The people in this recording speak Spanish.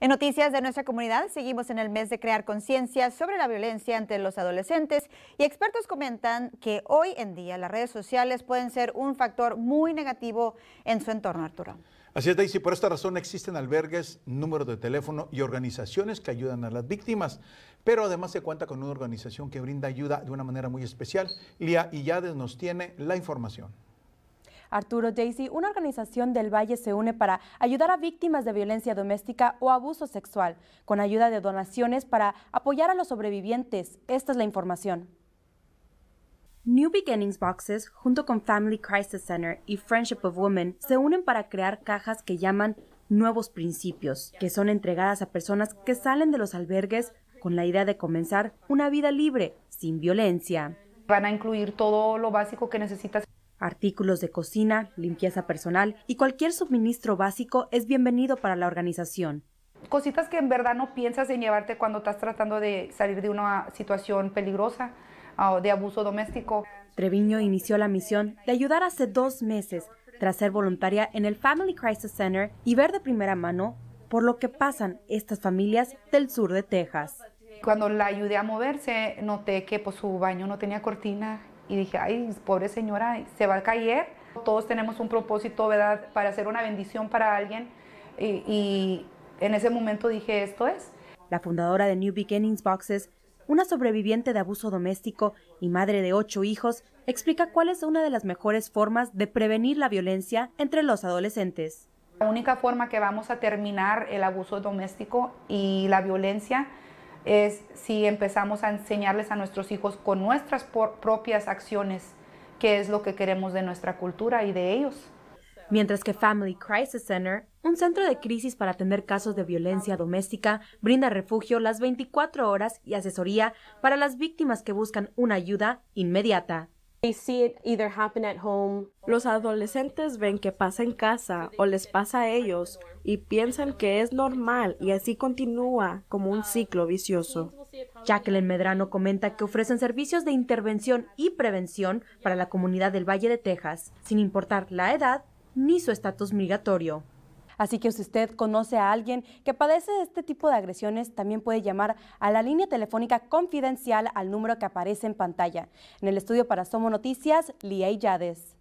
En noticias de nuestra comunidad, seguimos en el mes de crear conciencia sobre la violencia ante los adolescentes y expertos comentan que hoy en día las redes sociales pueden ser un factor muy negativo en su entorno, Arturo. Así es, Daisy. Por esta razón existen albergues, números de teléfono y organizaciones que ayudan a las víctimas. Pero además se cuenta con una organización que brinda ayuda de una manera muy especial. Lía Illades nos tiene la información. Arturo Daisy, una organización del Valle se une para ayudar a víctimas de violencia doméstica o abuso sexual, con ayuda de donaciones para apoyar a los sobrevivientes. Esta es la información. New Beginnings Boxes, junto con Family Crisis Center y Friendship of Women, se unen para crear cajas que llaman Nuevos Principios, que son entregadas a personas que salen de los albergues con la idea de comenzar una vida libre, sin violencia. Van a incluir todo lo básico que necesitas Artículos de cocina, limpieza personal y cualquier suministro básico es bienvenido para la organización. Cositas que en verdad no piensas en llevarte cuando estás tratando de salir de una situación peligrosa ah, o de abuso doméstico. Treviño inició la misión de ayudar hace dos meses tras ser voluntaria en el Family Crisis Center y ver de primera mano por lo que pasan estas familias del sur de Texas. Cuando la ayudé a moverse, noté que por pues, su baño no tenía cortina y dije, ay, pobre señora, se va a caer. Todos tenemos un propósito, ¿verdad?, para hacer una bendición para alguien. Y, en ese momento dije, esto es. La fundadora de New Beginnings Boxes, una sobreviviente de abuso doméstico y madre de ocho hijos, explica cuál es una de las mejores formas de prevenir la violencia entre los adolescentes. La única forma que vamos a terminar el abuso doméstico y la violencia es si empezamos a enseñarles a nuestros hijos con nuestras propias acciones qué es lo que queremos de nuestra cultura y de ellos. Mientras que Family Crisis Center, un centro de crisis para atender casos de violencia doméstica, brinda refugio las 24 horas y asesoría para las víctimas que buscan una ayuda inmediata. Los adolescentes ven que pasa en casa o les pasa a ellos y piensan que es normal y así continúa como un ciclo vicioso. Jacqueline Medrano comenta que ofrecen servicios de intervención y prevención para la comunidad del Valle de Texas, sin importar la edad ni su estatus migratorio. Así que si usted conoce a alguien que padece este tipo de agresiones, también puede llamar a la línea telefónica confidencial al número que aparece en pantalla. En el estudio para Somo Noticias, Lia Yades.